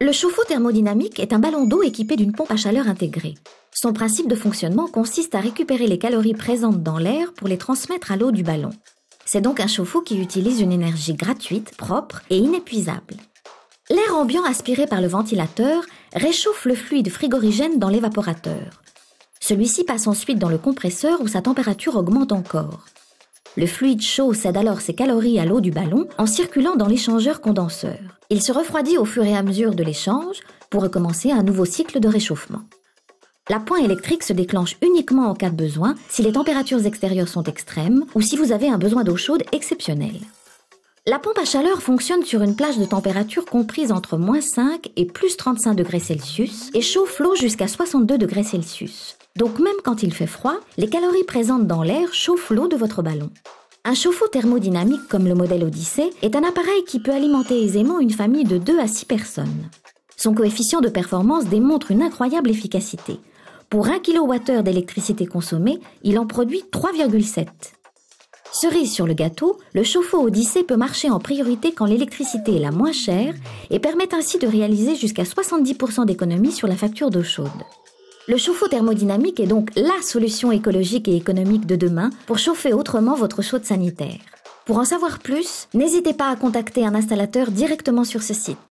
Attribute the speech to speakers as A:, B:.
A: Le chauffe-eau thermodynamique est un ballon d'eau
B: équipé d'une pompe à chaleur intégrée. Son principe de fonctionnement consiste à récupérer les calories présentes dans l'air pour les transmettre à l'eau du ballon. C'est donc un chauffe-eau qui utilise une énergie gratuite, propre et inépuisable. L'air ambiant aspiré par le ventilateur réchauffe le fluide frigorigène dans l'évaporateur. Celui-ci passe ensuite dans le compresseur où sa température augmente encore. Le fluide chaud cède alors ses calories à l'eau du ballon en circulant dans l'échangeur condenseur. Il se refroidit au fur et à mesure de l'échange pour recommencer un nouveau cycle de réchauffement. La pointe électrique se déclenche uniquement en cas de besoin si les températures extérieures sont extrêmes ou si vous avez un besoin d'eau chaude exceptionnel. La pompe à chaleur fonctionne sur une plage de température comprise entre moins 5 et plus 35 degrés Celsius et chauffe l'eau jusqu'à 62 degrés Celsius. Donc même quand il fait froid, les calories présentes dans l'air chauffent l'eau de votre ballon. Un chauffe-eau thermodynamique comme le modèle Odyssée est un appareil qui peut alimenter aisément une famille de 2 à 6 personnes. Son coefficient de performance démontre une incroyable efficacité. Pour 1 kWh d'électricité consommée, il en produit 3,7. Cerise sur le gâteau, le chauffe-eau Odyssée peut marcher en priorité quand l'électricité est la moins chère et permet ainsi de réaliser jusqu'à 70% d'économies sur la facture d'eau chaude. Le chauffe-eau thermodynamique est donc la solution écologique et économique de demain pour chauffer autrement votre chaude sanitaire. Pour en savoir plus, n'hésitez pas à contacter
A: un installateur directement sur ce site.